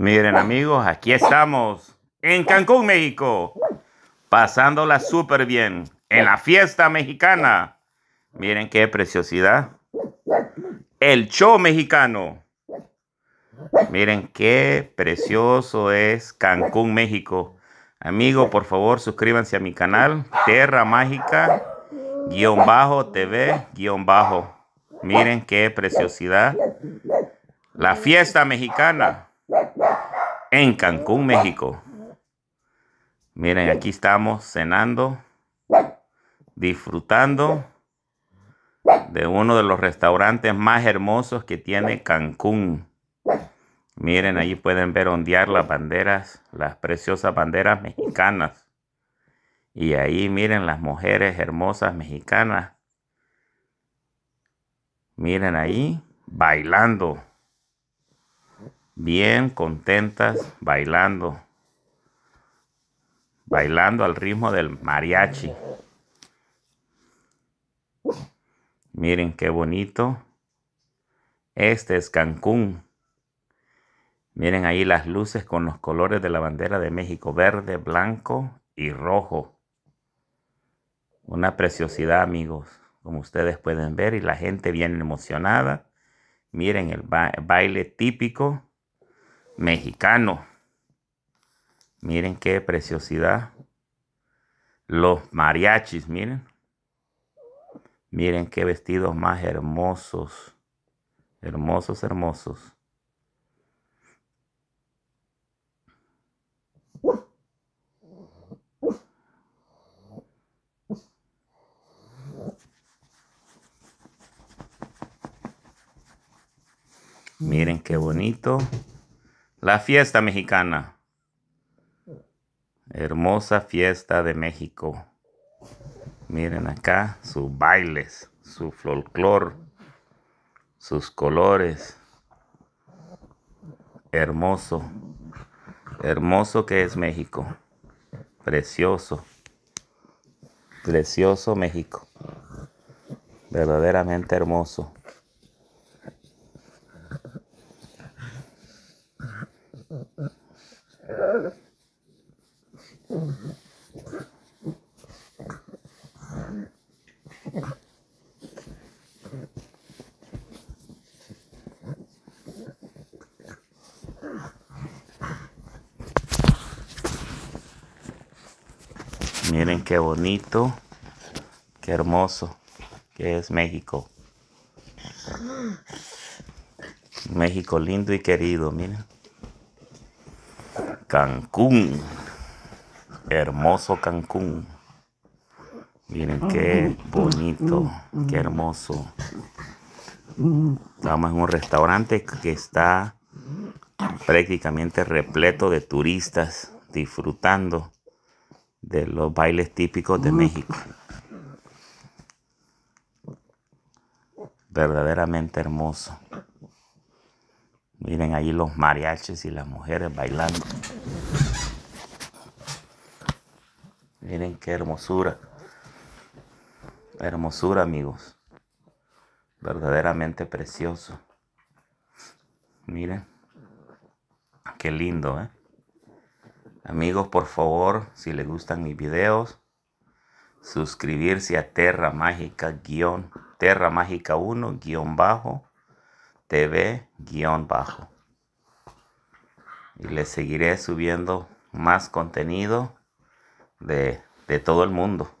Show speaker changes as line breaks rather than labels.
Miren amigos, aquí estamos en Cancún, México, pasándola súper bien en la fiesta mexicana. Miren qué preciosidad. El show mexicano. Miren qué precioso es Cancún, México. Amigo, por favor, suscríbanse a mi canal, Terra Mágica, guión bajo, TV, guión bajo. Miren qué preciosidad. La fiesta mexicana en Cancún, México. Miren, aquí estamos cenando, disfrutando de uno de los restaurantes más hermosos que tiene Cancún. Miren, ahí pueden ver ondear las banderas, las preciosas banderas mexicanas. Y ahí miren las mujeres hermosas mexicanas. Miren ahí, bailando bien contentas bailando, bailando al ritmo del mariachi. Miren qué bonito. Este es Cancún. Miren ahí las luces con los colores de la bandera de México, verde, blanco y rojo. Una preciosidad, amigos, como ustedes pueden ver, y la gente bien emocionada. Miren el, baile típico mexicano. Miren qué preciosidad. Los mariachis, miren. Miren qué vestidos más hermosos. Hermosos, hermosos. Miren qué bonito. La fiesta mexicana. Hermosa fiesta de México. Miren acá sus bailes, su folclor, sus colores. Hermoso. Hermoso que es México. Precioso. Precioso México. Verdaderamente hermoso. Miren qué bonito, qué hermoso que es México. México lindo y querido, miren. Cancún. Hermoso Cancún. Miren qué bonito, qué hermoso. Estamos en un restaurante que está prácticamente repleto de turistas disfrutando de los bailes típicos de México. Verdaderamente hermoso. Miren ahí los mariachis y las mujeres bailando. Miren qué hermosura. Hermosura, amigos. Verdaderamente precioso. Miren. Qué lindo, ¿eh? Amigos, por favor, si les gustan mis videos, suscribirse a Terra Mágica guión, Terra Mágica 1 guión bajo TV guión bajo. Y les seguiré subiendo más contenido de, de todo el mundo.